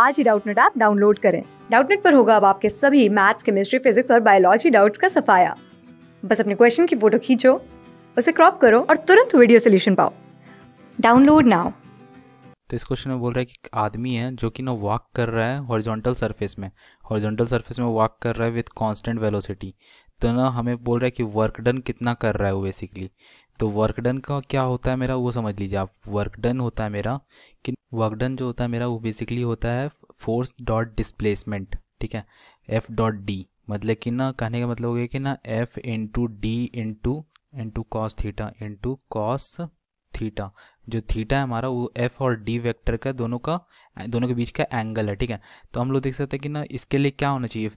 आज ही Doubtnut app download करें डाउटनेट पर होगा अब आपके सभी मैथ्स केमिस्ट्री फिजिक्स और बायोलॉजी डाउट्स का सफाया बस अपने क्वेश्चन की फोटो खींचो उसे क्रॉप करो और तुरंत वीडियो सोल्यूशन पाओ डाउनलोड नाउ तो इस क्वेश्चन में बोल रहा है कि आदमी है जो कि ना वॉक कर रहा है हॉरिजॉन्टल सरफेस में हॉरिजॉन्टल सरफेस में वॉक कर रहा है विद कांस्टेंट वेलोसिटी तो ना हमें बोल रहा है कि वर्क डन कितना कर रहा है वो बेसिकली तो वर्क डन का क्या होता है मेरा वो समझ लीजिए आप वर्क डन होता है मेरा कि वर्क डन जो होता है मेरा वो बेसिकली होता है फोर्स डॉट डिस्प्लेसमेंट ठीक है एफ डॉट डी मतलब कि ना कहने का मतलब हो गया कि ना F into D into into cos theta into cos theta जो थीटा है हमारा वो एफ और डी वेक्टर का दोनों का दोनों के बीच का एंगल है ठीक है तो हम लोग देख सकते हैं कि ना इसके लिए क्या होना चाहिए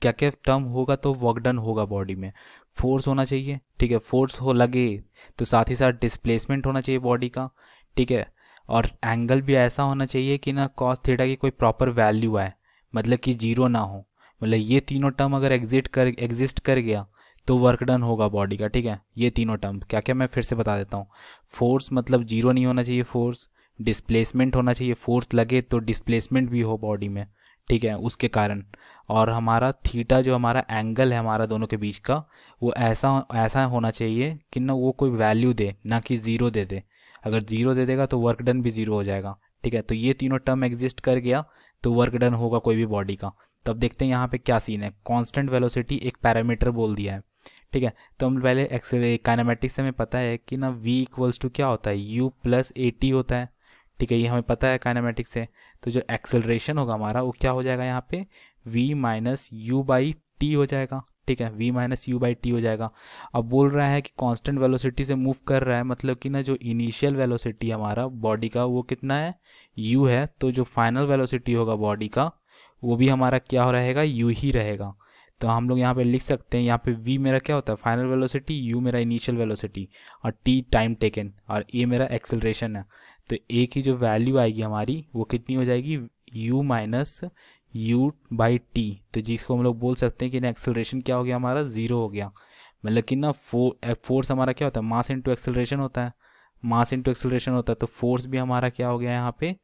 क्या क्या टर्म होगा तो वर्क डन होगा बॉडी में फोर्स होना चाहिए ठीक है फोर्स हो लगे तो साथ ही साथ डिस्प्लेसमेंट होना चाहिए बॉडी का ठीक है और एंगल भी ऐसा होना चाहिए कि ना कॉस थीटा की कोई प्रॉपर वैल्यू आए मतलब कि जीरो ना हो मतलब ये तीनों टर्म अगर एग्जिट कर एग्जिस्ट कर गया तो वर्क डन होगा बॉडी का ठीक है ये तीनों टर्म क्या क्या मैं फिर से बता देता हूँ फोर्स मतलब जीरो नहीं होना चाहिए फोर्स डिस्प्लेसमेंट होना चाहिए फोर्स लगे तो डिस्प्लेसमेंट भी हो बॉडी में ठीक है उसके कारण और हमारा थीटा जो हमारा एंगल है हमारा दोनों के बीच का वो ऐसा ऐसा होना चाहिए कि ना वो कोई वैल्यू दे ना कि ज़ीरो दे दे अगर ज़ीरो दे देगा तो वर्क डन भी ज़ीरो हो जाएगा ठीक है तो ये तीनों टर्म एग्जिस्ट कर गया तो वर्क डन होगा कोई भी बॉडी का तब तो देखते हैं यहाँ पे क्या सीन है कांस्टेंट वेलोसिटी एक पैरामीटर बोल दिया है ठीक है तो हम पहले एक्सरे काइनामेटिक्स से हमें पता है कि ना वी इक्वल्स टू क्या होता है यू प्लस ए टी होता है ठीक है ये हमें पता है काइनामेटिक्स से तो जो एक्सेलरेशन होगा हमारा वो क्या हो जाएगा यहाँ पे V minus U by T हो जाएगा ठीक है v minus U by T हो जाएगा अब बोल रहा है कि कांस्टेंट वेलोसिटी से मूव कर रहा है मतलब कि ना जो इनिशियल वेलोसिटी हमारा बॉडी का वो कितना है u है तो जो फाइनल वेलोसिटी होगा बॉडी का वो भी हमारा क्या रहेगा यू ही रहेगा तो हम लोग यहाँ पे लिख सकते हैं यहाँ पे v मेरा क्या होता है फाइनल वेलोसिटी u मेरा इनिशियल वेलोसिटी और t टाइम टेकन और a मेरा एक्सेलरेशन है तो a की जो वैल्यू आएगी हमारी वो कितनी हो जाएगी u minus U by T तो जिसको हम लोग बोल सकते हैं कि ना एक्सेलरेशन क्या हो गया हमारा ज़ीरो हो गया मतलब कि ना फोर फोर्स eh, हमारा क्या होता है मास इंटू एक्सेलरेशन होता है मास इंटू एक्सेलरेशन होता है तो फोर्स भी हमारा क्या हो गया यहाँ पे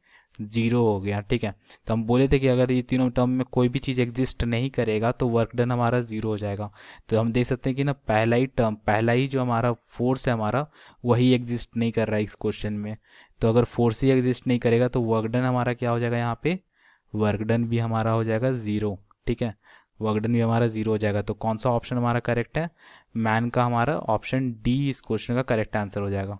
जीरो हो गया ठीक है तो हम बोले थे कि अगर ये तीनों टर्म में कोई भी चीज़ एग्जिस्ट नहीं करेगा तो वर्क डन हमारा ज़ीरो हो जाएगा तो हम देख सकते हैं कि ना पहला ही टर्म पहला ही जो हमारा फोर्स है हमारा वही एग्जिस्ट नहीं कर रहा है इस क्वेश्चन में तो अगर फोर्स ही एग्जिस्ट नहीं करेगा तो वर्क डन हमारा क्या हो जाएगा यहाँ पे वर्क डन भी हमारा हो जाएगा ज़ीरो ठीक है वर्क डन भी हमारा ज़ीरो हो जाएगा तो कौन सा ऑप्शन हमारा करेक्ट है मैन का हमारा ऑप्शन डी इस क्वेश्चन का करेक्ट आंसर हो जाएगा